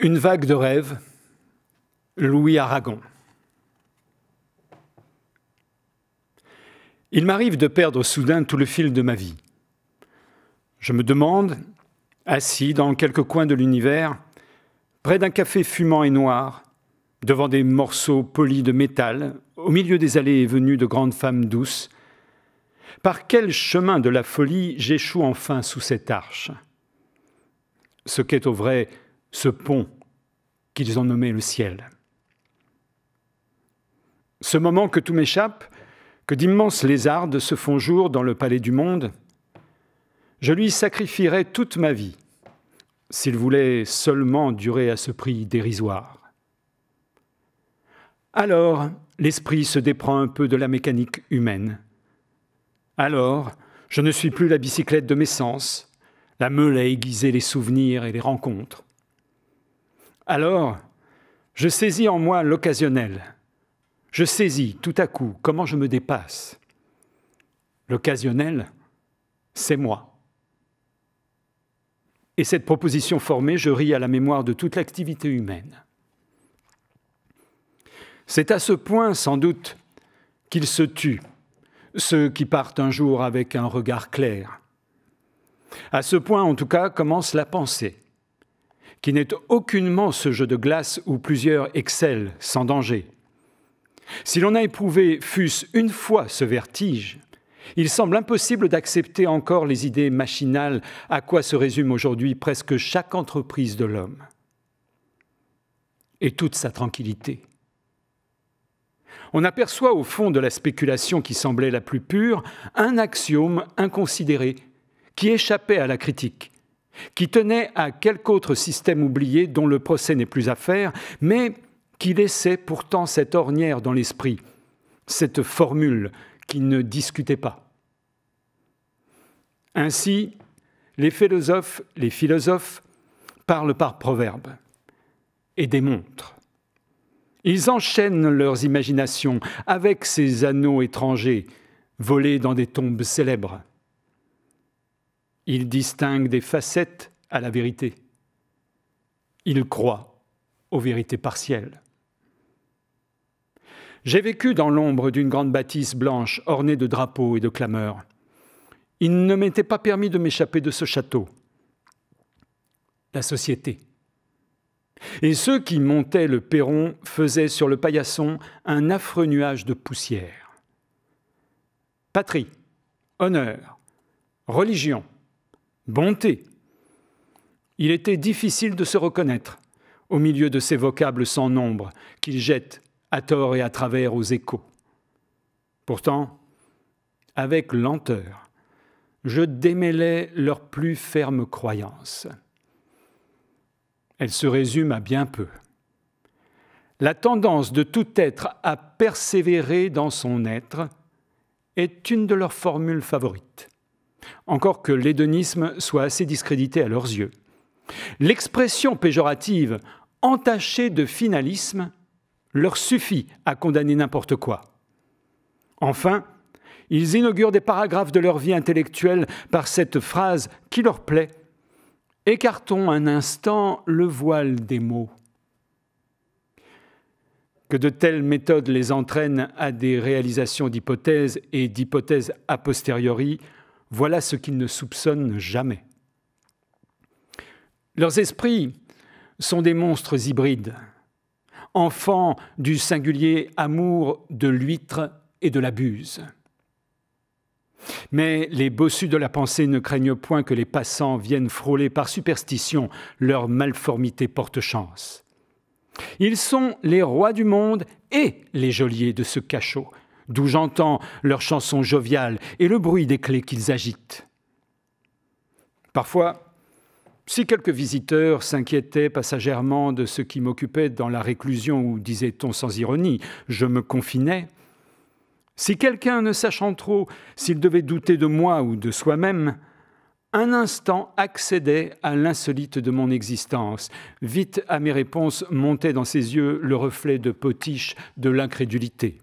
Une vague de rêve, Louis Aragon. Il m'arrive de perdre soudain tout le fil de ma vie. Je me demande, assis dans quelque coin de l'univers, près d'un café fumant et noir, devant des morceaux polis de métal, au milieu des allées et venues de grandes femmes douces, par quel chemin de la folie j'échoue enfin sous cette arche Ce qu'est au vrai ce pont qu'ils ont nommé le ciel. Ce moment que tout m'échappe, que d'immenses lézardes se font jour dans le palais du monde, je lui sacrifierais toute ma vie, s'il voulait seulement durer à ce prix dérisoire. Alors, l'esprit se déprend un peu de la mécanique humaine. Alors, je ne suis plus la bicyclette de mes sens, la meule à aiguiser les souvenirs et les rencontres. Alors, je saisis en moi l'occasionnel. Je saisis tout à coup comment je me dépasse. L'occasionnel, c'est moi. Et cette proposition formée, je ris à la mémoire de toute l'activité humaine. C'est à ce point, sans doute, qu'ils se tuent, ceux qui partent un jour avec un regard clair. À ce point, en tout cas, commence la pensée qui n'est aucunement ce jeu de glace où plusieurs excellent sans danger. Si l'on a éprouvé, fût-ce une fois, ce vertige, il semble impossible d'accepter encore les idées machinales à quoi se résume aujourd'hui presque chaque entreprise de l'homme et toute sa tranquillité. On aperçoit au fond de la spéculation qui semblait la plus pure un axiome inconsidéré qui échappait à la critique qui tenait à quelque autre système oublié dont le procès n'est plus à faire, mais qui laissait pourtant cette ornière dans l'esprit, cette formule qui ne discutait pas. Ainsi, les philosophes, les philosophes parlent par proverbes et démontrent. Ils enchaînent leurs imaginations avec ces anneaux étrangers volés dans des tombes célèbres. Il distingue des facettes à la vérité. Il croit aux vérités partielles. J'ai vécu dans l'ombre d'une grande bâtisse blanche ornée de drapeaux et de clameurs. Il ne m'était pas permis de m'échapper de ce château. La société. Et ceux qui montaient le perron faisaient sur le paillasson un affreux nuage de poussière. Patrie, honneur, religion, bonté. Il était difficile de se reconnaître au milieu de ces vocables sans nombre qu'ils jettent à tort et à travers aux échos. Pourtant, avec lenteur, je démêlais leurs plus fermes croyances. Elles se résument à bien peu. La tendance de tout être à persévérer dans son être est une de leurs formules favorites encore que l'hédonisme soit assez discrédité à leurs yeux. L'expression péjorative entachée de finalisme leur suffit à condamner n'importe quoi. Enfin, ils inaugurent des paragraphes de leur vie intellectuelle par cette phrase qui leur plaît. Écartons un instant le voile des mots. Que de telles méthodes les entraînent à des réalisations d'hypothèses et d'hypothèses a posteriori voilà ce qu'ils ne soupçonnent jamais. Leurs esprits sont des monstres hybrides, enfants du singulier amour de l'huître et de la buse. Mais les bossus de la pensée ne craignent point que les passants viennent frôler par superstition leur malformité porte-chance. Ils sont les rois du monde et les geôliers de ce cachot d'où j'entends leurs chansons joviales et le bruit des clés qu'ils agitent. Parfois, si quelques visiteurs s'inquiétaient passagèrement de ce qui m'occupait dans la réclusion où, disait-on sans ironie, je me confinais, si quelqu'un, ne sachant trop s'il devait douter de moi ou de soi-même, un instant accédait à l'insolite de mon existence. Vite à mes réponses montait dans ses yeux le reflet de potiche de l'incrédulité.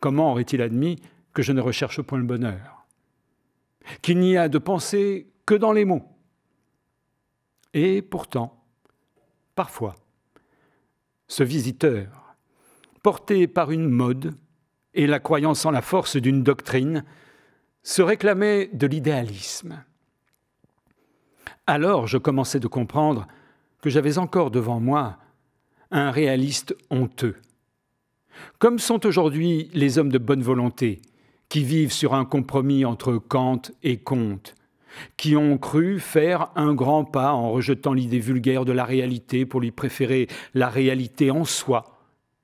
Comment aurait-il admis que je ne recherche point le bonheur Qu'il n'y a de pensée que dans les mots. Et pourtant, parfois, ce visiteur, porté par une mode et la croyance en la force d'une doctrine, se réclamait de l'idéalisme. Alors je commençais de comprendre que j'avais encore devant moi un réaliste honteux. Comme sont aujourd'hui les hommes de bonne volonté, qui vivent sur un compromis entre Kant et Comte, qui ont cru faire un grand pas en rejetant l'idée vulgaire de la réalité pour lui préférer la réalité en soi,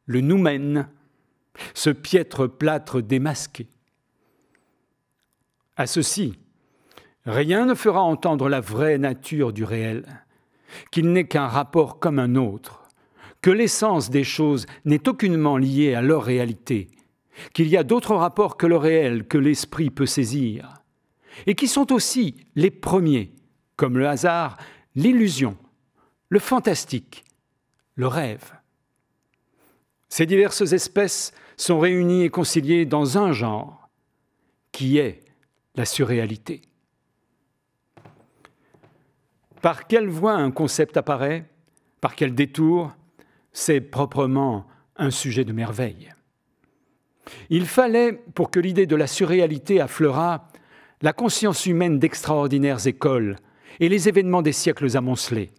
le noumen, ce piètre plâtre démasqué. À ceci, rien ne fera entendre la vraie nature du réel, qu'il n'est qu'un rapport comme un autre, que l'essence des choses n'est aucunement liée à leur réalité, qu'il y a d'autres rapports que le réel que l'esprit peut saisir, et qui sont aussi les premiers, comme le hasard, l'illusion, le fantastique, le rêve. Ces diverses espèces sont réunies et conciliées dans un genre, qui est la surréalité. Par quelle voie un concept apparaît Par quel détour c'est proprement un sujet de merveille. Il fallait, pour que l'idée de la surréalité affleurât, la conscience humaine d'extraordinaires écoles et les événements des siècles amoncelés.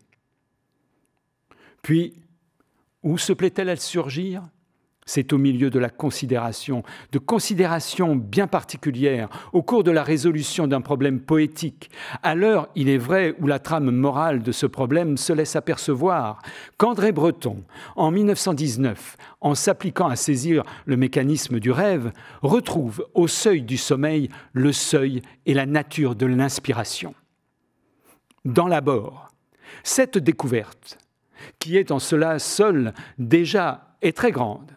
Puis, où se plaît-elle à surgir c'est au milieu de la considération, de considérations bien particulières, au cours de la résolution d'un problème poétique, à l'heure, il est vrai, où la trame morale de ce problème se laisse apercevoir, qu'André Breton, en 1919, en s'appliquant à saisir le mécanisme du rêve, retrouve au seuil du sommeil le seuil et la nature de l'inspiration. Dans l'abord, cette découverte, qui est en cela seule déjà est très grande,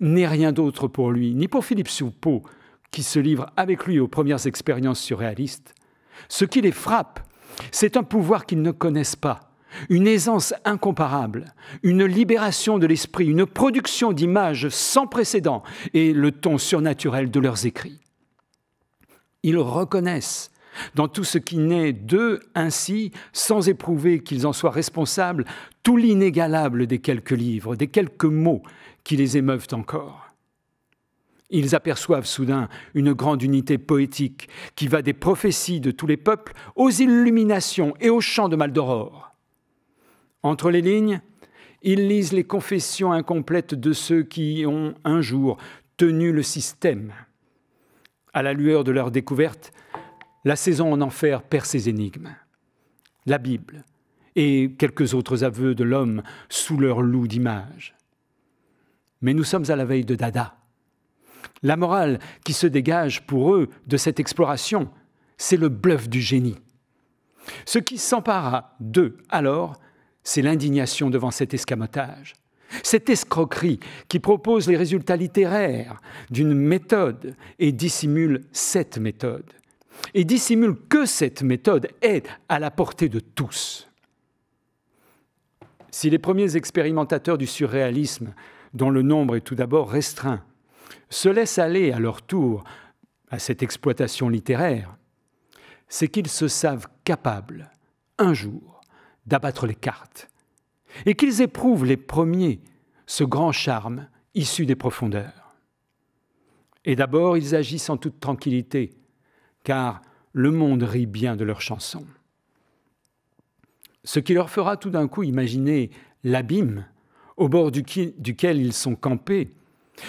n'est rien d'autre pour lui, ni pour Philippe Soupeau, qui se livre avec lui aux premières expériences surréalistes. Ce qui les frappe, c'est un pouvoir qu'ils ne connaissent pas, une aisance incomparable, une libération de l'esprit, une production d'images sans précédent et le ton surnaturel de leurs écrits. Ils reconnaissent dans tout ce qui naît d'eux ainsi, sans éprouver qu'ils en soient responsables, tout l'inégalable des quelques livres, des quelques mots qui les émeuvent encore. Ils aperçoivent soudain une grande unité poétique qui va des prophéties de tous les peuples aux illuminations et aux chants de Maldoror. Entre les lignes, ils lisent les confessions incomplètes de ceux qui ont un jour tenu le système. À la lueur de leur découverte, la saison en enfer perd ses énigmes. La Bible et quelques autres aveux de l'homme sous leur loup d'image mais nous sommes à la veille de Dada. La morale qui se dégage pour eux de cette exploration, c'est le bluff du génie. Ce qui s'empara d'eux alors, c'est l'indignation devant cet escamotage, cette escroquerie qui propose les résultats littéraires d'une méthode et dissimule cette méthode, et dissimule que cette méthode est à la portée de tous. Si les premiers expérimentateurs du surréalisme dont le nombre est tout d'abord restreint, se laissent aller à leur tour à cette exploitation littéraire, c'est qu'ils se savent capables, un jour, d'abattre les cartes, et qu'ils éprouvent les premiers ce grand charme issu des profondeurs. Et d'abord, ils agissent en toute tranquillité, car le monde rit bien de leurs chansons. Ce qui leur fera tout d'un coup imaginer l'abîme au bord duquel ils sont campés,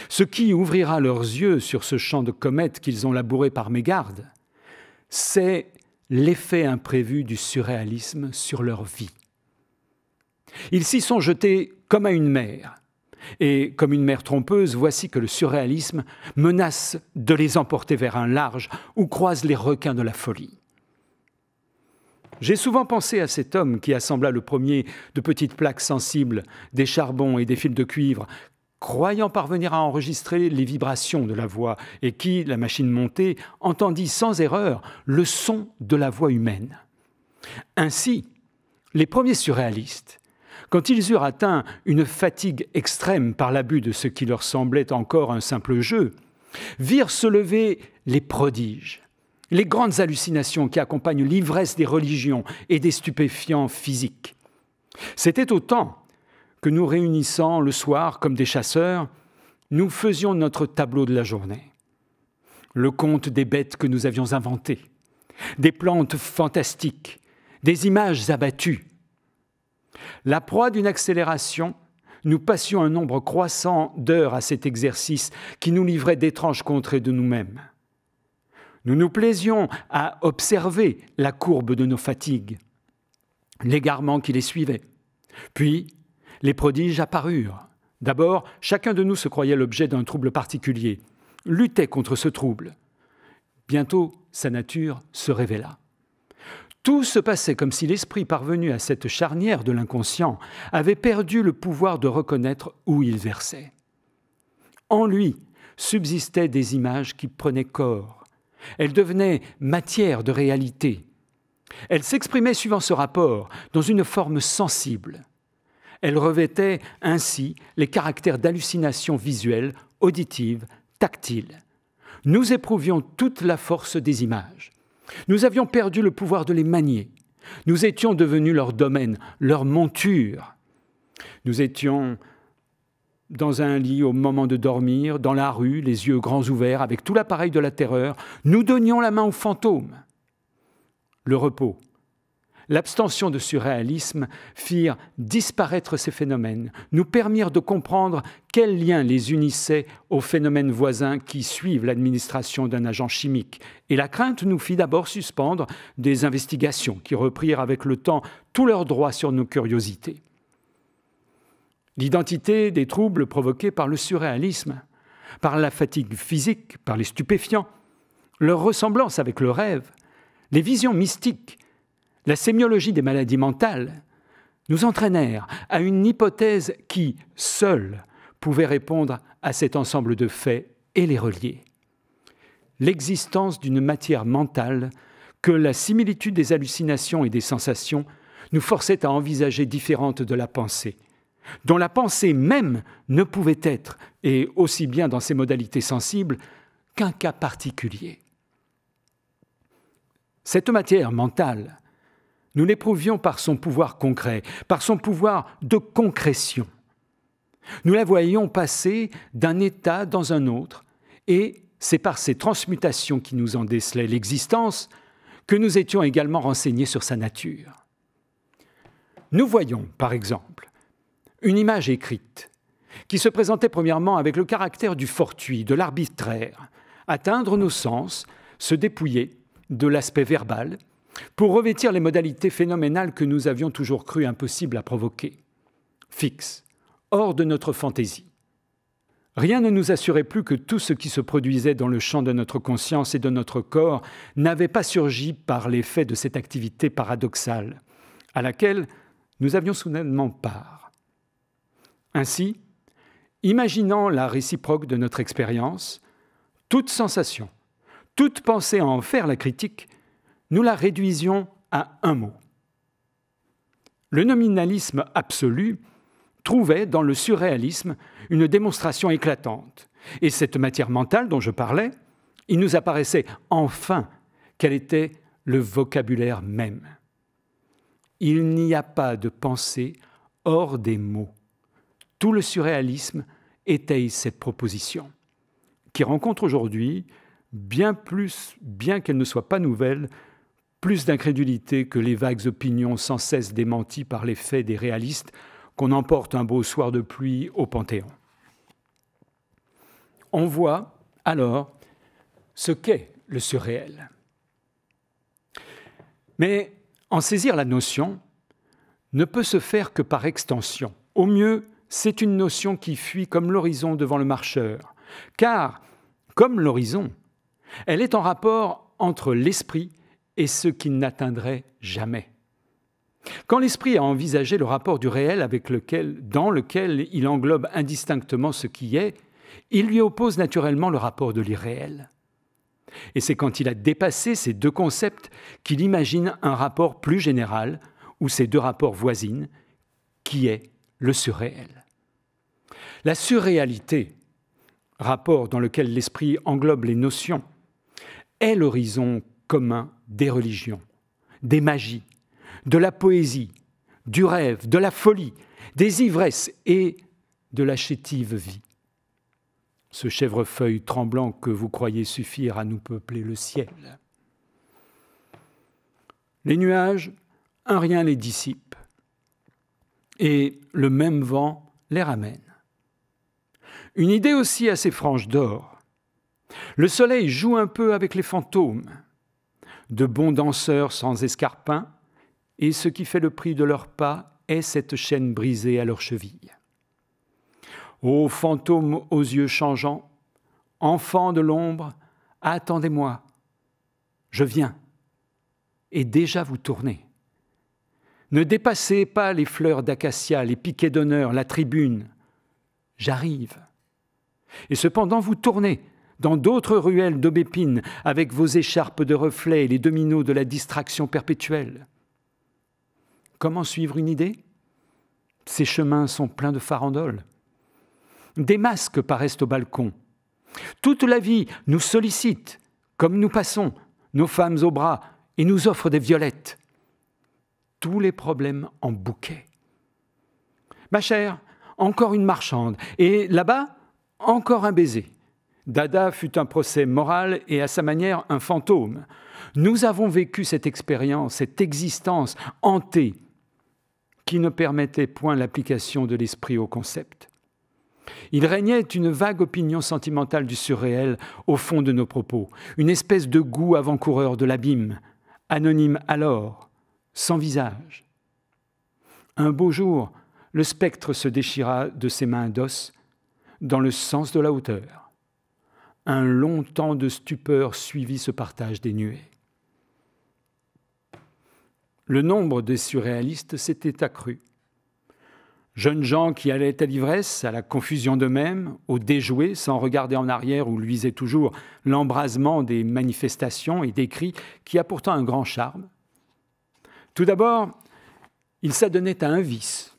ce qui ouvrira leurs yeux sur ce champ de comètes qu'ils ont labouré par mégarde, c'est l'effet imprévu du surréalisme sur leur vie. Ils s'y sont jetés comme à une mer, et comme une mer trompeuse, voici que le surréalisme menace de les emporter vers un large où croisent les requins de la folie. J'ai souvent pensé à cet homme qui assembla le premier de petites plaques sensibles, des charbons et des fils de cuivre, croyant parvenir à enregistrer les vibrations de la voix, et qui, la machine montée, entendit sans erreur le son de la voix humaine. Ainsi, les premiers surréalistes, quand ils eurent atteint une fatigue extrême par l'abus de ce qui leur semblait encore un simple jeu, virent se lever les prodiges, les grandes hallucinations qui accompagnent l'ivresse des religions et des stupéfiants physiques. C'était au temps que nous réunissant le soir comme des chasseurs, nous faisions notre tableau de la journée. Le compte des bêtes que nous avions inventées, des plantes fantastiques, des images abattues. La proie d'une accélération, nous passions un nombre croissant d'heures à cet exercice qui nous livrait d'étranges contrées de nous-mêmes. Nous nous plaisions à observer la courbe de nos fatigues, l'égarement qui les suivait. Puis, les prodiges apparurent. D'abord, chacun de nous se croyait l'objet d'un trouble particulier, luttait contre ce trouble. Bientôt, sa nature se révéla. Tout se passait comme si l'esprit parvenu à cette charnière de l'inconscient avait perdu le pouvoir de reconnaître où il versait. En lui subsistaient des images qui prenaient corps, elle devenait matière de réalité. Elle s'exprimait suivant ce rapport dans une forme sensible. Elle revêtait ainsi les caractères d'hallucinations visuelles, auditives, tactiles. Nous éprouvions toute la force des images. Nous avions perdu le pouvoir de les manier. Nous étions devenus leur domaine, leur monture. Nous étions dans un lit au moment de dormir, dans la rue, les yeux grands ouverts, avec tout l'appareil de la terreur, nous donnions la main aux fantômes. Le repos, l'abstention de surréalisme firent disparaître ces phénomènes, nous permirent de comprendre quels liens les unissaient aux phénomènes voisins qui suivent l'administration d'un agent chimique. Et la crainte nous fit d'abord suspendre des investigations qui reprirent avec le temps tous leurs droits sur nos curiosités l'identité des troubles provoqués par le surréalisme, par la fatigue physique, par les stupéfiants, leur ressemblance avec le rêve, les visions mystiques, la sémiologie des maladies mentales, nous entraînèrent à une hypothèse qui, seule, pouvait répondre à cet ensemble de faits et les relier. L'existence d'une matière mentale que la similitude des hallucinations et des sensations nous forçait à envisager différente de la pensée, dont la pensée même ne pouvait être, et aussi bien dans ses modalités sensibles, qu'un cas particulier. Cette matière mentale, nous l'éprouvions par son pouvoir concret, par son pouvoir de concrétion. Nous la voyions passer d'un état dans un autre, et c'est par ces transmutations qui nous en décelaient l'existence que nous étions également renseignés sur sa nature. Nous voyons, par exemple, une image écrite qui se présentait premièrement avec le caractère du fortuit, de l'arbitraire, atteindre nos sens, se dépouiller de l'aspect verbal, pour revêtir les modalités phénoménales que nous avions toujours cru impossibles à provoquer, fixes, hors de notre fantaisie. Rien ne nous assurait plus que tout ce qui se produisait dans le champ de notre conscience et de notre corps n'avait pas surgi par l'effet de cette activité paradoxale, à laquelle nous avions soudainement part. Ainsi, imaginant la réciproque de notre expérience, toute sensation, toute pensée à en faire la critique, nous la réduisions à un mot. Le nominalisme absolu trouvait dans le surréalisme une démonstration éclatante, et cette matière mentale dont je parlais, il nous apparaissait enfin qu'elle était le vocabulaire même. Il n'y a pas de pensée hors des mots. Tout le surréalisme étaye cette proposition, qui rencontre aujourd'hui, bien plus, bien qu'elle ne soit pas nouvelle, plus d'incrédulité que les vagues opinions sans cesse démenties par les faits des réalistes qu'on emporte un beau soir de pluie au Panthéon. On voit alors ce qu'est le surréel. Mais en saisir la notion ne peut se faire que par extension, au mieux c'est une notion qui fuit comme l'horizon devant le marcheur, car, comme l'horizon, elle est en rapport entre l'esprit et ce qu'il n'atteindrait jamais. Quand l'esprit a envisagé le rapport du réel avec lequel, dans lequel il englobe indistinctement ce qui est, il lui oppose naturellement le rapport de l'irréel. Et c'est quand il a dépassé ces deux concepts qu'il imagine un rapport plus général, où ces deux rapports voisines, qui est le surréel. La surréalité, rapport dans lequel l'esprit englobe les notions, est l'horizon commun des religions, des magies, de la poésie, du rêve, de la folie, des ivresses et de la chétive vie. Ce chèvrefeuille tremblant que vous croyez suffire à nous peupler le ciel. Les nuages, un rien les dissipe et le même vent les ramène. Une idée aussi assez franche d'or. Le soleil joue un peu avec les fantômes, de bons danseurs sans escarpins, et ce qui fait le prix de leurs pas est cette chaîne brisée à leurs chevilles. Ô fantômes aux yeux changeants, enfants de l'ombre, attendez-moi, je viens, et déjà vous tournez. Ne dépassez pas les fleurs d'acacia, les piquets d'honneur, la tribune. J'arrive. Et cependant vous tournez dans d'autres ruelles d'aubépine avec vos écharpes de reflets et les dominos de la distraction perpétuelle. Comment suivre une idée Ces chemins sont pleins de farandoles. Des masques paraissent au balcon. Toute la vie nous sollicite, comme nous passons, nos femmes au bras, et nous offre des violettes tous les problèmes en bouquet. Ma chère, encore une marchande, et là-bas, encore un baiser. Dada fut un procès moral et à sa manière un fantôme. Nous avons vécu cette expérience, cette existence hantée qui ne permettait point l'application de l'esprit au concept. Il régnait une vague opinion sentimentale du surréel au fond de nos propos, une espèce de goût avant-coureur de l'abîme, anonyme alors, sans visage. Un beau jour, le spectre se déchira de ses mains d'os dans le sens de la hauteur. Un long temps de stupeur suivit ce partage des nuées. Le nombre des surréalistes s'était accru. Jeunes gens qui allaient à l'ivresse, à la confusion d'eux-mêmes, au déjoué, sans regarder en arrière où luisait toujours l'embrasement des manifestations et des cris qui a pourtant un grand charme, tout d'abord, il s'adonnait à un vice.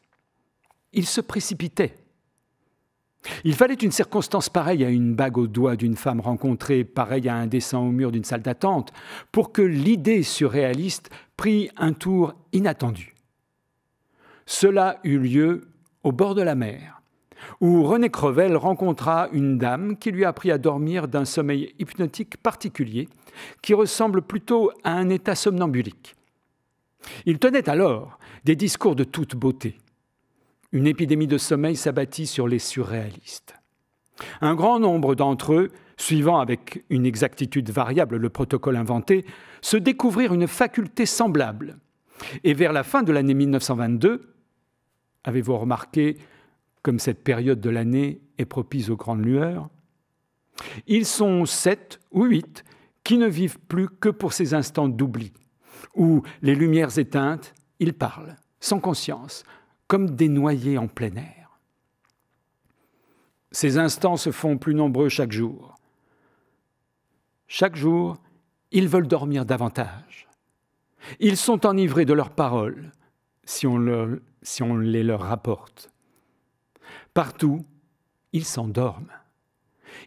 Il se précipitait. Il fallait une circonstance pareille à une bague au doigt d'une femme rencontrée, pareille à un dessin au mur d'une salle d'attente, pour que l'idée surréaliste prît un tour inattendu. Cela eut lieu au bord de la mer, où René Crevel rencontra une dame qui lui apprit à dormir d'un sommeil hypnotique particulier, qui ressemble plutôt à un état somnambulique. Il tenait alors des discours de toute beauté. Une épidémie de sommeil s'abattit sur les surréalistes. Un grand nombre d'entre eux, suivant avec une exactitude variable le protocole inventé, se découvrirent une faculté semblable. Et vers la fin de l'année 1922, avez-vous remarqué comme cette période de l'année est propice aux grandes lueurs Ils sont sept ou huit qui ne vivent plus que pour ces instants d'oubli où, les lumières éteintes, ils parlent, sans conscience, comme des noyés en plein air. Ces instants se font plus nombreux chaque jour. Chaque jour, ils veulent dormir davantage. Ils sont enivrés de leurs paroles, si on, si on les leur rapporte. Partout, ils s'endorment.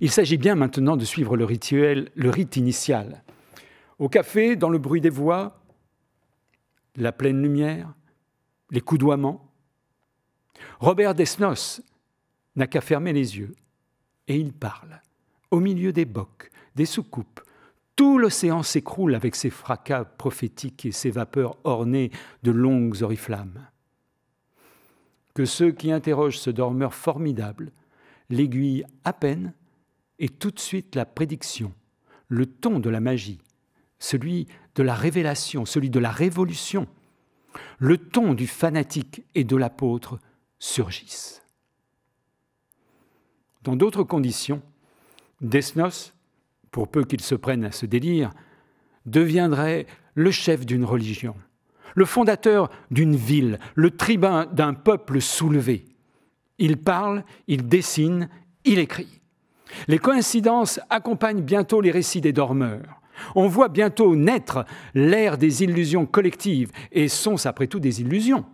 Il s'agit bien maintenant de suivre le rituel, le rite initial. Au café, dans le bruit des voix, la pleine lumière, les coudoiements. Robert Desnos n'a qu'à fermer les yeux et il parle. Au milieu des bocs, des soucoupes, tout l'océan s'écroule avec ses fracas prophétiques et ses vapeurs ornées de longues oriflammes. Que ceux qui interrogent ce dormeur formidable l'aiguille à peine et tout de suite la prédiction, le ton de la magie, celui de la révélation, celui de la révolution, le ton du fanatique et de l'apôtre surgissent. Dans d'autres conditions, Desnos, pour peu qu'il se prenne à ce délire, deviendrait le chef d'une religion, le fondateur d'une ville, le tribun d'un peuple soulevé. Il parle, il dessine, il écrit. Les coïncidences accompagnent bientôt les récits des dormeurs. On voit bientôt naître l'ère des illusions collectives, et sont après tout des illusions.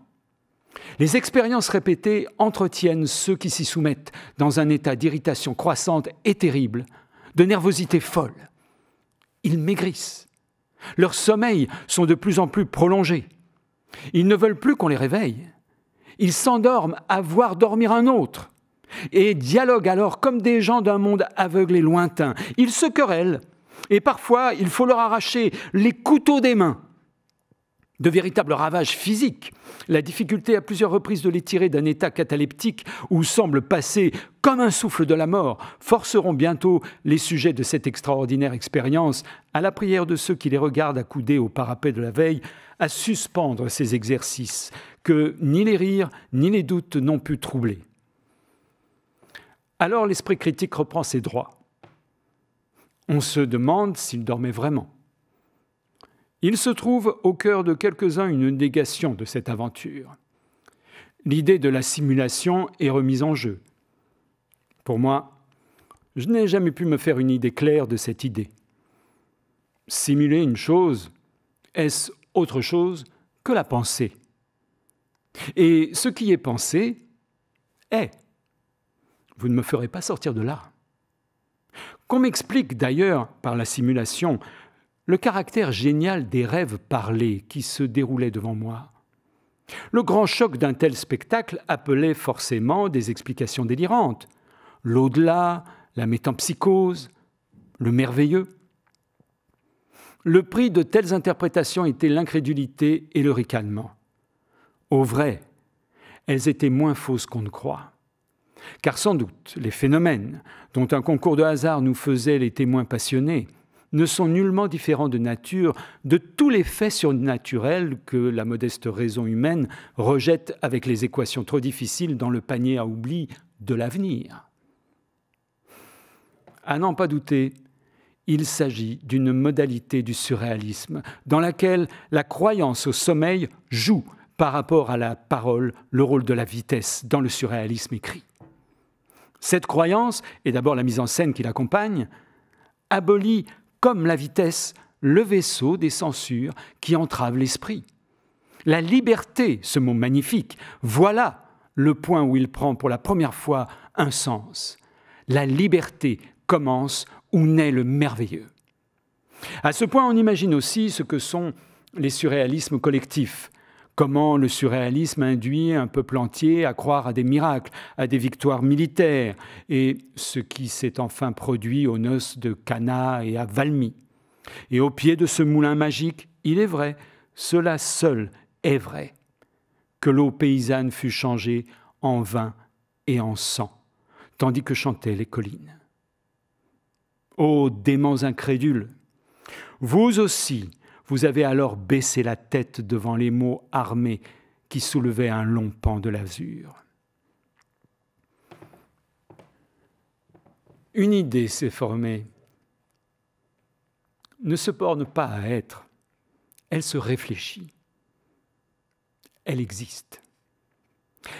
Les expériences répétées entretiennent ceux qui s'y soumettent dans un état d'irritation croissante et terrible, de nervosité folle. Ils maigrissent. Leurs sommeils sont de plus en plus prolongés. Ils ne veulent plus qu'on les réveille. Ils s'endorment à voir dormir un autre et dialoguent alors comme des gens d'un monde aveugle et lointain. Ils se querellent et parfois, il faut leur arracher les couteaux des mains de véritables ravages physiques. La difficulté à plusieurs reprises de les tirer d'un état cataleptique où semble passer comme un souffle de la mort forceront bientôt les sujets de cette extraordinaire expérience à la prière de ceux qui les regardent accoudés au parapet de la veille à suspendre ces exercices que ni les rires ni les doutes n'ont pu troubler. Alors l'esprit critique reprend ses droits. On se demande s'il dormait vraiment. Il se trouve au cœur de quelques-uns une négation de cette aventure. L'idée de la simulation est remise en jeu. Pour moi, je n'ai jamais pu me faire une idée claire de cette idée. Simuler une chose, est-ce autre chose que la pensée Et ce qui est pensé est. Vous ne me ferez pas sortir de là. Qu'on m'explique d'ailleurs par la simulation le caractère génial des rêves parlés qui se déroulaient devant moi. Le grand choc d'un tel spectacle appelait forcément des explications délirantes. L'au-delà, la métampsychose, le merveilleux. Le prix de telles interprétations était l'incrédulité et le ricanement. Au vrai, elles étaient moins fausses qu'on ne croit. Car sans doute, les phénomènes dont un concours de hasard nous faisait les témoins passionnés ne sont nullement différents de nature de tous les faits surnaturels que la modeste raison humaine rejette avec les équations trop difficiles dans le panier à oubli de l'avenir. À n'en pas douter, il s'agit d'une modalité du surréalisme dans laquelle la croyance au sommeil joue par rapport à la parole le rôle de la vitesse dans le surréalisme écrit. Cette croyance, et d'abord la mise en scène qui l'accompagne, abolit comme la vitesse le vaisseau des censures qui entravent l'esprit. La liberté, ce mot magnifique, voilà le point où il prend pour la première fois un sens. La liberté commence où naît le merveilleux. À ce point, on imagine aussi ce que sont les surréalismes collectifs, comment le surréalisme induit un peuple entier à croire à des miracles, à des victoires militaires, et ce qui s'est enfin produit aux noces de Cana et à Valmy. Et au pied de ce moulin magique, il est vrai, cela seul est vrai, que l'eau paysanne fut changée en vin et en sang, tandis que chantaient les collines. Ô démons incrédules, vous aussi, vous avez alors baissé la tête devant les mots armés qui soulevaient un long pan de l'azur. Une idée s'est formée. Ne se borne pas à être, elle se réfléchit. Elle existe.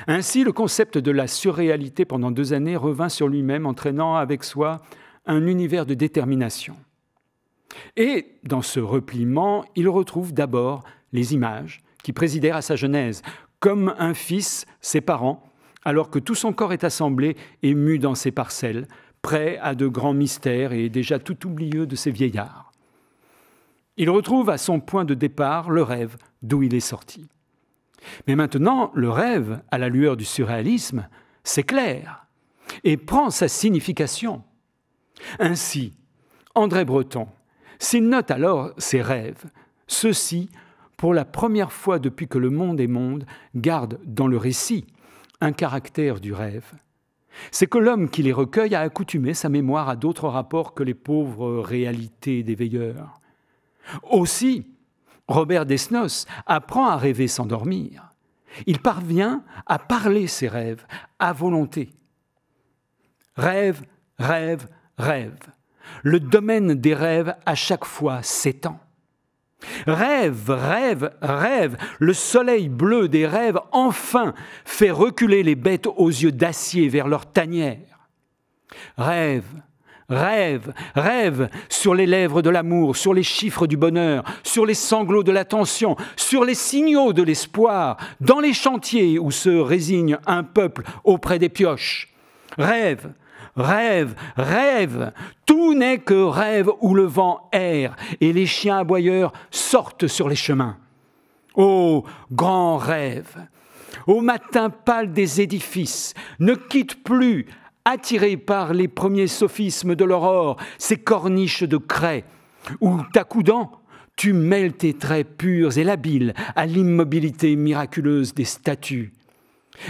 Ainsi, le concept de la surréalité pendant deux années revint sur lui-même, entraînant avec soi un univers de détermination. Et dans ce repliement, il retrouve d'abord les images qui présidèrent à sa genèse, comme un fils ses parents, alors que tout son corps est assemblé et mu dans ses parcelles, prêt à de grands mystères et déjà tout oublieux de ses vieillards. Il retrouve à son point de départ le rêve d'où il est sorti. Mais maintenant, le rêve, à la lueur du surréalisme, s'éclaire et prend sa signification. Ainsi, André Breton, s'il note alors ses rêves, ceux-ci, pour la première fois depuis que le monde est monde, gardent dans le récit un caractère du rêve. C'est que l'homme qui les recueille a accoutumé sa mémoire à d'autres rapports que les pauvres réalités des veilleurs. Aussi, Robert Desnos apprend à rêver sans dormir. Il parvient à parler ses rêves à volonté. Rêve, rêve, rêve le domaine des rêves à chaque fois s'étend. Rêve, rêve, rêve, le soleil bleu des rêves enfin fait reculer les bêtes aux yeux d'acier vers leur tanière. Rêve, rêve, rêve sur les lèvres de l'amour, sur les chiffres du bonheur, sur les sanglots de l'attention, sur les signaux de l'espoir, dans les chantiers où se résigne un peuple auprès des pioches. Rêve, Rêve, rêve, tout n'est que rêve où le vent erre et les chiens aboyeurs sortent sur les chemins. Ô oh, grand rêve, au matin pâle des édifices, ne quitte plus, attiré par les premiers sophismes de l'aurore, ces corniches de craie, où t'accoudant, tu mêles tes traits purs et labiles à l'immobilité miraculeuse des statues.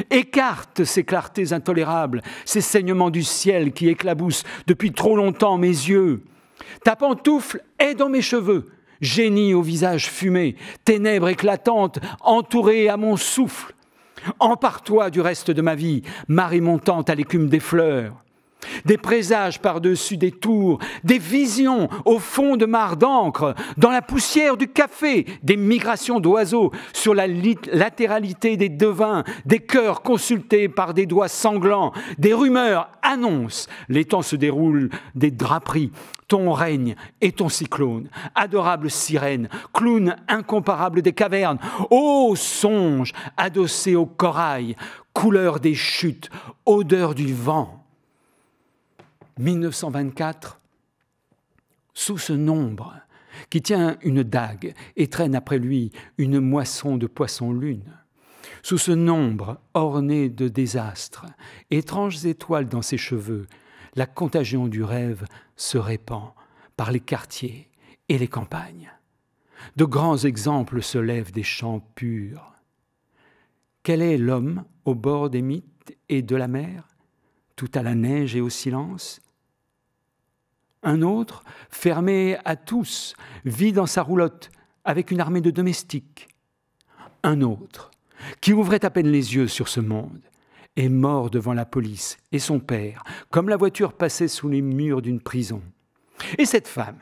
Écarte ces clartés intolérables, ces saignements du ciel qui éclaboussent depuis trop longtemps mes yeux. Ta pantoufle est dans mes cheveux, génie au visage fumé, ténèbres éclatantes, entourée à mon souffle. Empare-toi du reste de ma vie, marée montante à l'écume des fleurs des présages par-dessus des tours, des visions au fond de mares d'encre, dans la poussière du café, des migrations d'oiseaux sur la latéralité des devins, des cœurs consultés par des doigts sanglants, des rumeurs annoncent. Les temps se déroulent des draperies, ton règne et ton cyclone, adorable sirène, clown incomparable des cavernes, ô songe adossé au corail, couleur des chutes, odeur du vent. 1924, sous ce nombre, qui tient une dague et traîne après lui une moisson de poissons-lune, sous ce nombre orné de désastres, étranges étoiles dans ses cheveux, la contagion du rêve se répand par les quartiers et les campagnes. De grands exemples se lèvent des champs purs. Quel est l'homme au bord des mythes et de la mer, tout à la neige et au silence, un autre, fermé à tous, vit dans sa roulotte avec une armée de domestiques. Un autre, qui ouvrait à peine les yeux sur ce monde, est mort devant la police et son père, comme la voiture passait sous les murs d'une prison. Et cette femme,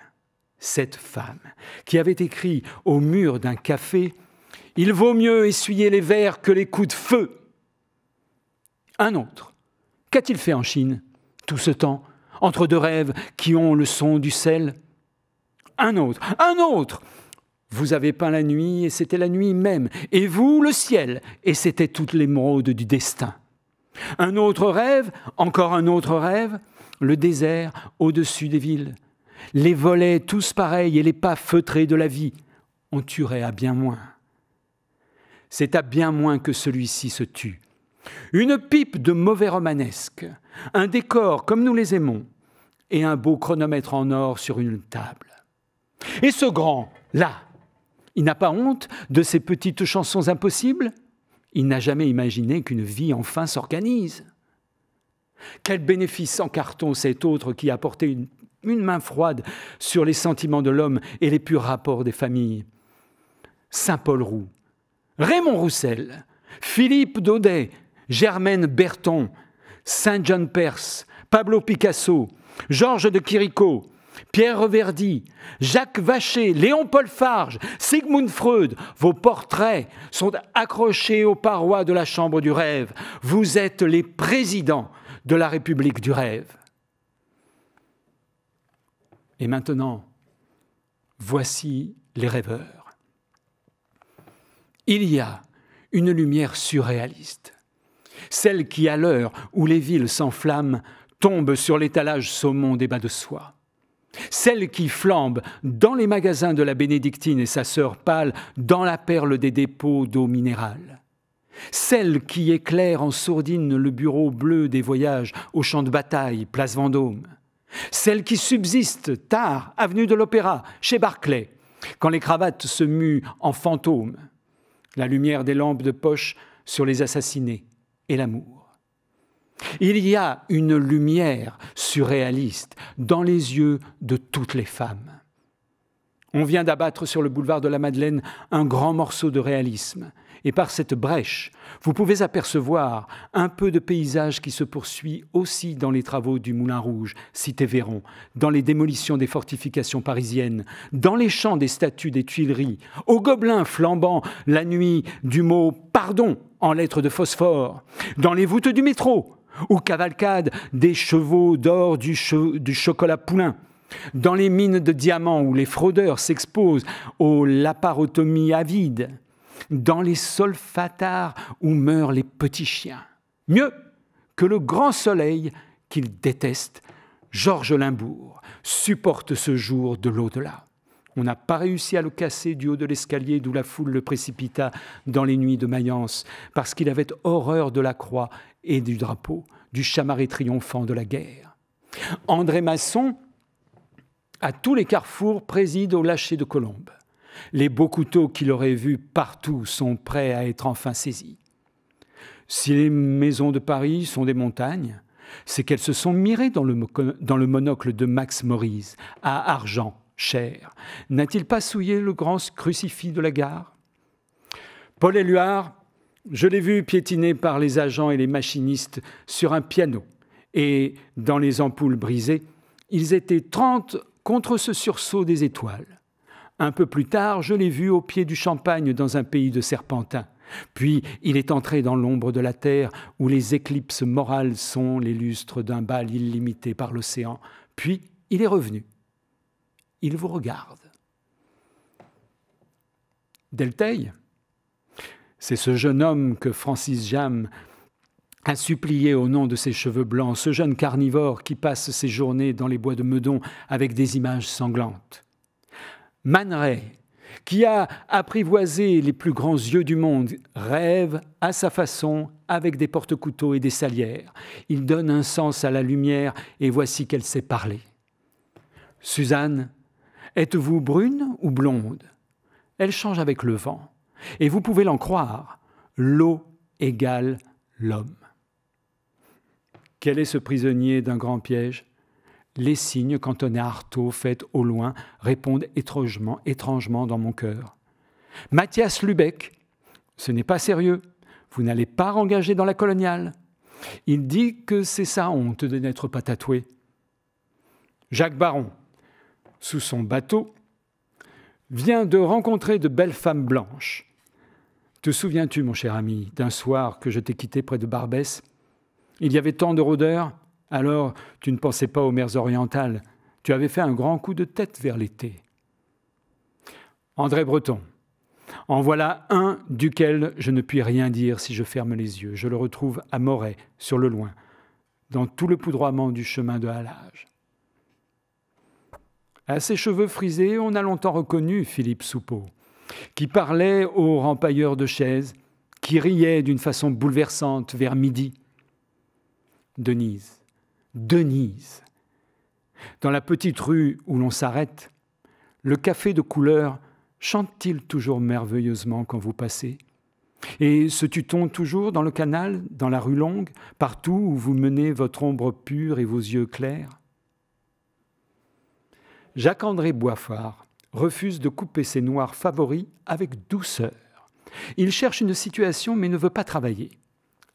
cette femme, qui avait écrit au mur d'un café Il vaut mieux essuyer les verres que les coups de feu. Un autre, qu'a-t-il fait en Chine tout ce temps entre deux rêves qui ont le son du sel. Un autre, un autre. Vous avez peint la nuit, et c'était la nuit même, et vous le ciel, et c'était toutes les l'émeraude du destin. Un autre rêve, encore un autre rêve, le désert au-dessus des villes. Les volets tous pareils et les pas feutrés de la vie, on tuerait à bien moins. C'est à bien moins que celui-ci se tue. Une pipe de mauvais romanesque, un décor comme nous les aimons, et un beau chronomètre en or sur une table. Et ce grand, là, il n'a pas honte de ces petites chansons impossibles Il n'a jamais imaginé qu'une vie enfin s'organise. Quel bénéfice en carton cet autre qui a porté une, une main froide sur les sentiments de l'homme et les purs rapports des familles Saint Paul Roux, Raymond Roussel, Philippe Daudet, Germaine Berton, Saint John Perse, Pablo Picasso, Georges de Quirico, Pierre Reverdy, Jacques Vacher, Léon-Paul Farge, Sigmund Freud, vos portraits sont accrochés aux parois de la Chambre du rêve. Vous êtes les présidents de la République du rêve. Et maintenant, voici les rêveurs. Il y a une lumière surréaliste, celle qui, à l'heure où les villes s'enflamment, tombe sur l'étalage saumon des bas de soie. Celle qui flambe dans les magasins de la bénédictine et sa sœur pâle dans la perle des dépôts d'eau minérale. Celle qui éclaire en sourdine le bureau bleu des voyages au champ de bataille, place Vendôme. Celle qui subsiste tard, avenue de l'Opéra, chez Barclay, quand les cravates se muent en fantômes. La lumière des lampes de poche sur les assassinés et l'amour. Il y a une lumière surréaliste dans les yeux de toutes les femmes. On vient d'abattre sur le boulevard de la Madeleine un grand morceau de réalisme, et par cette brèche, vous pouvez apercevoir un peu de paysage qui se poursuit aussi dans les travaux du Moulin Rouge, cité Véron, dans les démolitions des fortifications parisiennes, dans les champs des statues des Tuileries, aux gobelins flambant la nuit du mot pardon en lettres de phosphore, dans les voûtes du métro, ou cavalcade des chevaux d'or du, chocolat poulain, dans les mines de diamants où les fraudeurs s'exposent aux laparotomies avides, dans les solfatars où meurent les petits chiens. Mieux que le grand soleil qu'il déteste, Georges Limbourg supporte ce jour de l'au-delà. On n'a pas réussi à le casser du haut de l'escalier d'où la foule le précipita dans les nuits de Mayence, parce qu'il avait horreur de la croix et du drapeau, du chamarré triomphant de la guerre. André Masson, à tous les carrefours, préside au lâcher de Colombes. Les beaux couteaux qu'il aurait vus partout sont prêts à être enfin saisis. Si les maisons de Paris sont des montagnes, c'est qu'elles se sont mirées dans le, dans le monocle de Max Maurice, à Argent, cher N'a-t-il pas souillé le grand crucifix de la gare Paul Éluard, je l'ai vu piétiner par les agents et les machinistes sur un piano, et dans les ampoules brisées, ils étaient trente contre ce sursaut des étoiles. Un peu plus tard, je l'ai vu au pied du champagne dans un pays de serpentins. Puis il est entré dans l'ombre de la terre où les éclipses morales sont les lustres d'un bal illimité par l'océan. Puis il est revenu il vous regarde. Delteil, c'est ce jeune homme que Francis Jam a supplié au nom de ses cheveux blancs, ce jeune carnivore qui passe ses journées dans les bois de Meudon avec des images sanglantes. Man qui a apprivoisé les plus grands yeux du monde, rêve à sa façon avec des porte-couteaux et des salières. Il donne un sens à la lumière et voici qu'elle sait parler. Suzanne, Êtes-vous brune ou blonde Elle change avec le vent. Et vous pouvez l'en croire. L'eau égale l'homme. Quel est ce prisonnier d'un grand piège Les signes cantonnés Artaud, fait au loin, répondent étrangement, étrangement dans mon cœur. Mathias Lubeck, ce n'est pas sérieux. Vous n'allez pas engager dans la coloniale. Il dit que c'est sa honte de n'être pas tatoué. Jacques Baron, sous son bateau, vient de rencontrer de belles femmes blanches. Te souviens-tu, mon cher ami, d'un soir que je t'ai quitté près de Barbès Il y avait tant de rôdeurs, alors tu ne pensais pas aux mers orientales, tu avais fait un grand coup de tête vers l'été. André Breton, en voilà un duquel je ne puis rien dire si je ferme les yeux. Je le retrouve à Moret, sur le loin, dans tout le poudroiement du chemin de halage. À ses cheveux frisés, on a longtemps reconnu Philippe Soupeau, qui parlait aux rempailleurs de chaises, qui riait d'une façon bouleversante vers midi. Denise, Denise. Dans la petite rue où l'on s'arrête, le café de couleur chante-t-il toujours merveilleusement quand vous passez Et se tue toujours dans le canal, dans la rue longue, partout où vous menez votre ombre pure et vos yeux clairs Jacques-André Boifard refuse de couper ses noirs favoris avec douceur. Il cherche une situation mais ne veut pas travailler.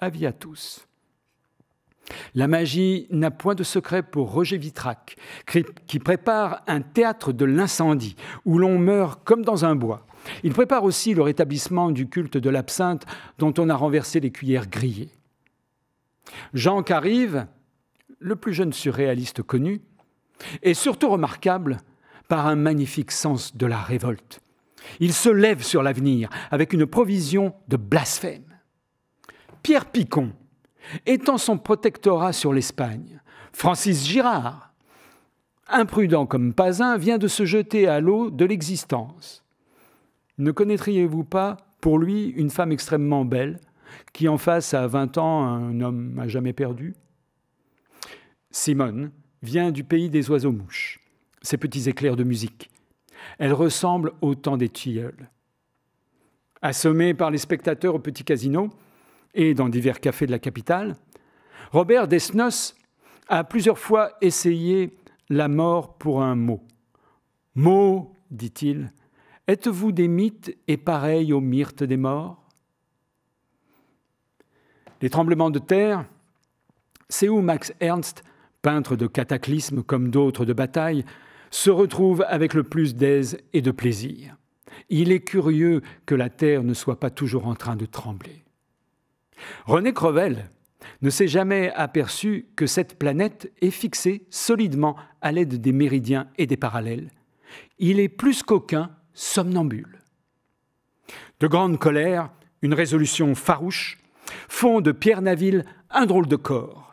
Avis à tous. La magie n'a point de secret pour Roger Vitrac, qui prépare un théâtre de l'incendie, où l'on meurt comme dans un bois. Il prépare aussi le rétablissement du culte de l'absinthe dont on a renversé les cuillères grillées. Jean Carive, le plus jeune surréaliste connu, est surtout remarquable par un magnifique sens de la révolte. Il se lève sur l'avenir avec une provision de blasphème. Pierre Picon étend son protectorat sur l'Espagne. Francis Girard, imprudent comme pas un, vient de se jeter à l'eau de l'existence. Ne connaîtriez-vous pas pour lui une femme extrêmement belle qui en face à 20 ans un homme a jamais perdu Simone vient du pays des oiseaux-mouches, ces petits éclairs de musique. Elle ressemble au temps des tilleuls. Assommé par les spectateurs au petit casino et dans divers cafés de la capitale, Robert Desnos a plusieurs fois essayé la mort pour un mot. Mot, dit-il, êtes-vous des mythes et pareils aux myrtes des morts Les tremblements de terre, c'est où Max Ernst peintre de cataclysmes comme d'autres de batailles, se retrouve avec le plus d'aise et de plaisir. Il est curieux que la terre ne soit pas toujours en train de trembler. René Crevel ne s'est jamais aperçu que cette planète est fixée solidement à l'aide des méridiens et des parallèles. Il est plus qu'aucun somnambule. De grandes colère, une résolution farouche, font de Pierre Naville un drôle de corps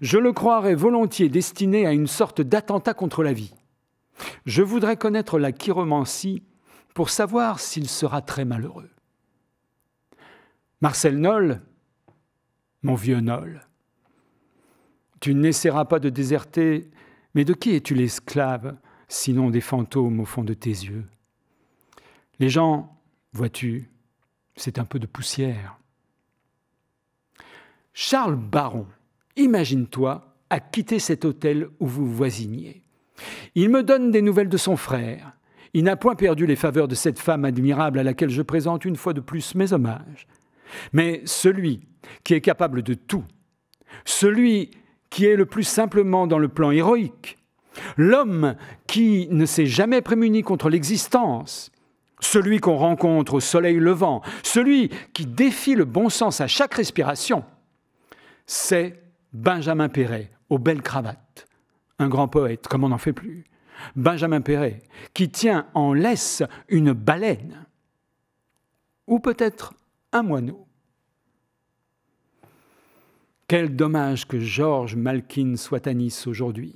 je le croirais volontiers destiné à une sorte d'attentat contre la vie. Je voudrais connaître la chiromancie pour savoir s'il sera très malheureux. Marcel Noll, mon vieux Noll, tu n'essaieras pas de déserter, mais de qui es-tu l'esclave, sinon des fantômes au fond de tes yeux Les gens, vois-tu, c'est un peu de poussière. Charles Baron, Imagine-toi à quitter cet hôtel où vous voisiniez. Il me donne des nouvelles de son frère. Il n'a point perdu les faveurs de cette femme admirable à laquelle je présente une fois de plus mes hommages. Mais celui qui est capable de tout, celui qui est le plus simplement dans le plan héroïque, l'homme qui ne s'est jamais prémuni contre l'existence, celui qu'on rencontre au soleil levant, celui qui défie le bon sens à chaque respiration, c'est Benjamin Perret, aux belles cravates, un grand poète comme on n'en fait plus. Benjamin Perret, qui tient en laisse une baleine, ou peut-être un moineau. Quel dommage que Georges Malkin soit à Nice aujourd'hui.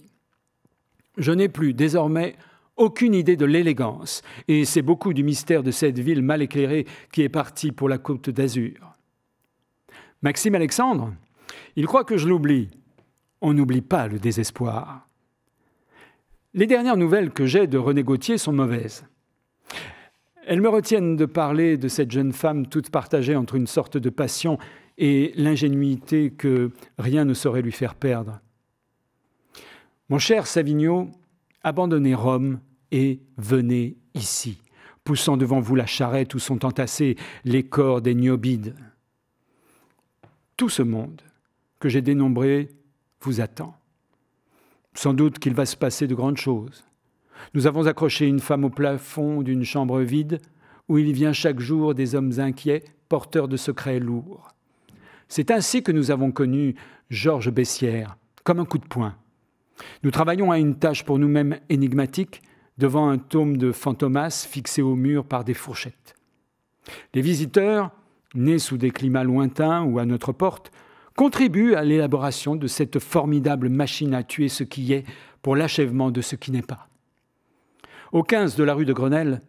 Je n'ai plus désormais aucune idée de l'élégance, et c'est beaucoup du mystère de cette ville mal éclairée qui est partie pour la côte d'Azur. Maxime Alexandre, il croit que je l'oublie. On n'oublie pas le désespoir. Les dernières nouvelles que j'ai de René Gauthier sont mauvaises. Elles me retiennent de parler de cette jeune femme toute partagée entre une sorte de passion et l'ingénuité que rien ne saurait lui faire perdre. Mon cher Savigno, abandonnez Rome et venez ici, poussant devant vous la charrette où sont entassés les corps des Niobides. Tout ce monde, que j'ai dénombré vous attend. Sans doute qu'il va se passer de grandes choses. Nous avons accroché une femme au plafond d'une chambre vide où il vient chaque jour des hommes inquiets, porteurs de secrets lourds. C'est ainsi que nous avons connu Georges Bessière, comme un coup de poing. Nous travaillons à une tâche pour nous-mêmes énigmatique, devant un tome de fantomas fixé au mur par des fourchettes. Les visiteurs, nés sous des climats lointains ou à notre porte, contribue à l'élaboration de cette formidable machine à tuer ce qui est pour l'achèvement de ce qui n'est pas. Au 15 de la rue de Grenelle,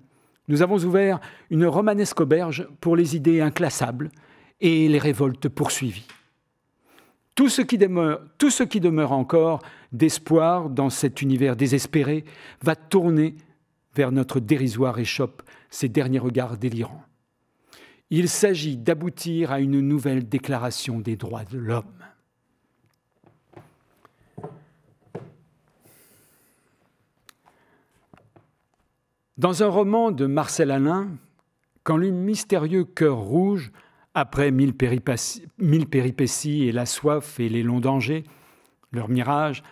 nous avons ouvert une romanesque auberge pour les idées inclassables et les révoltes poursuivies. Tout ce qui demeure, tout ce qui demeure encore d'espoir dans cet univers désespéré va tourner vers notre dérisoire échoppe ces derniers regards délirants. Il s'agit d'aboutir à une nouvelle déclaration des droits de l'homme. Dans un roman de Marcel Alain, quand le mystérieux cœur rouge, après mille péripéties, péripéties, et la soif et les longs dangers, leur mirage,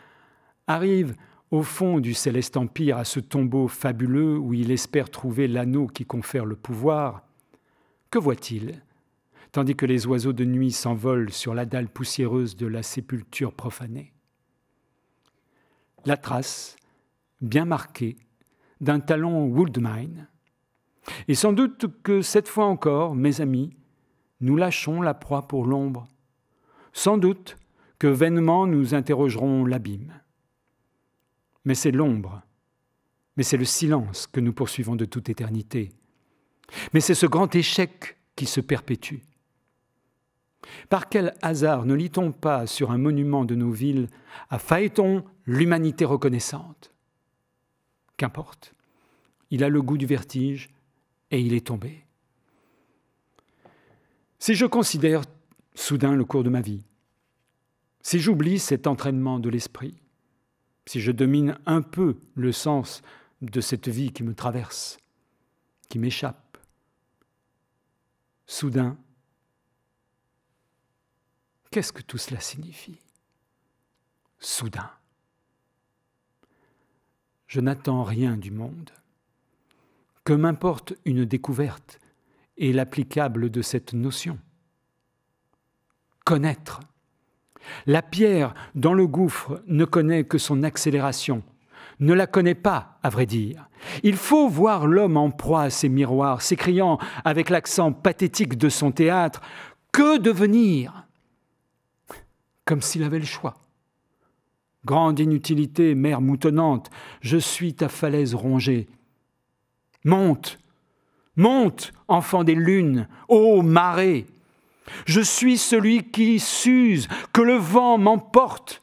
arrive au fond du céleste empire à ce tombeau fabuleux où il espère trouver l'anneau qui confère le pouvoir, que voit-il Tandis que les oiseaux de nuit s'envolent sur la dalle poussiéreuse de la sépulture profanée. La trace, bien marquée, d'un talon Woodmine. Et sans doute que cette fois encore, mes amis, nous lâchons la proie pour l'ombre. Sans doute que vainement nous interrogerons l'abîme. Mais c'est l'ombre, mais c'est le silence que nous poursuivons de toute éternité, mais c'est ce grand échec qui se perpétue. Par quel hasard ne lit-on pas sur un monument de nos villes à Phaéton l'humanité reconnaissante Qu'importe, il a le goût du vertige et il est tombé. Si je considère soudain le cours de ma vie, si j'oublie cet entraînement de l'esprit, si je domine un peu le sens de cette vie qui me traverse, qui m'échappe, Soudain, qu'est-ce que tout cela signifie Soudain. Je n'attends rien du monde. Que m'importe une découverte et l'applicable de cette notion Connaître. La pierre dans le gouffre ne connaît que son accélération, ne la connaît pas, à vrai dire. Il faut voir l'homme en proie à ses miroirs, s'écriant avec l'accent pathétique de son théâtre Que devenir Comme s'il avait le choix. Grande inutilité, mère moutonnante, je suis ta falaise rongée. Monte, monte, enfant des lunes, ô marée Je suis celui qui s'use, que le vent m'emporte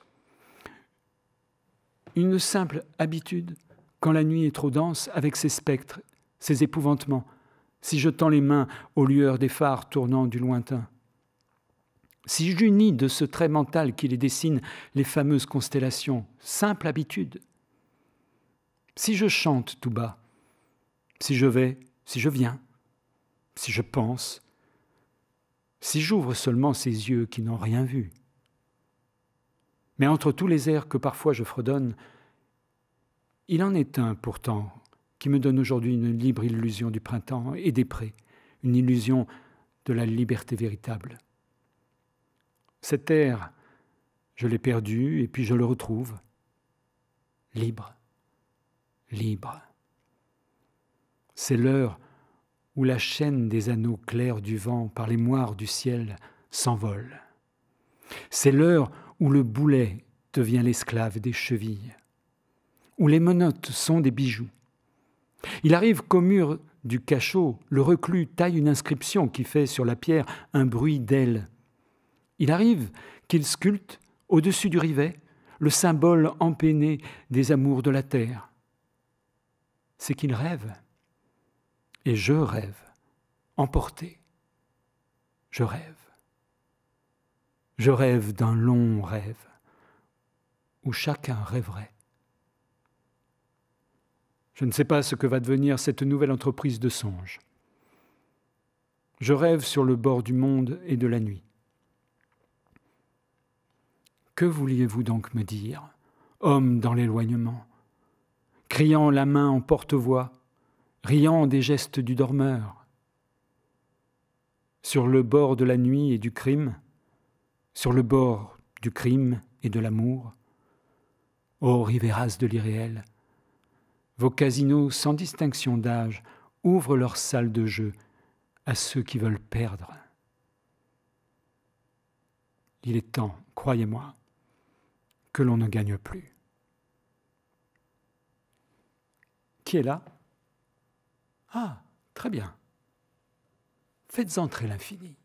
une simple habitude, quand la nuit est trop dense, avec ses spectres, ses épouvantements, si je tends les mains aux lueurs des phares tournant du lointain. Si j'unis de ce trait mental qui les dessine les fameuses constellations, simple habitude. Si je chante tout bas, si je vais, si je viens, si je pense, si j'ouvre seulement ces yeux qui n'ont rien vu. Mais entre tous les airs que parfois je fredonne, il en est un pourtant qui me donne aujourd'hui une libre illusion du printemps et des prés, une illusion de la liberté véritable. Cet air, je l'ai perdu et puis je le retrouve, libre, libre. C'est l'heure où la chaîne des anneaux clairs du vent par les moires du ciel s'envole. C'est l'heure où où le boulet devient l'esclave des chevilles, où les menottes sont des bijoux. Il arrive qu'au mur du cachot, le reclus taille une inscription qui fait sur la pierre un bruit d'ailes. Il arrive qu'il sculpte, au-dessus du rivet, le symbole empeiné des amours de la terre. C'est qu'il rêve, et je rêve, emporté. Je rêve. Je rêve d'un long rêve où chacun rêverait. Je ne sais pas ce que va devenir cette nouvelle entreprise de songe. Je rêve sur le bord du monde et de la nuit. Que vouliez-vous donc me dire, homme dans l'éloignement, criant la main en porte-voix, riant des gestes du dormeur Sur le bord de la nuit et du crime, sur le bord du crime et de l'amour. Ô riveras de l'irréel, vos casinos sans distinction d'âge ouvrent leurs salles de jeu à ceux qui veulent perdre. Il est temps, croyez-moi, que l'on ne gagne plus. Qui est là Ah, très bien. Faites entrer l'infini.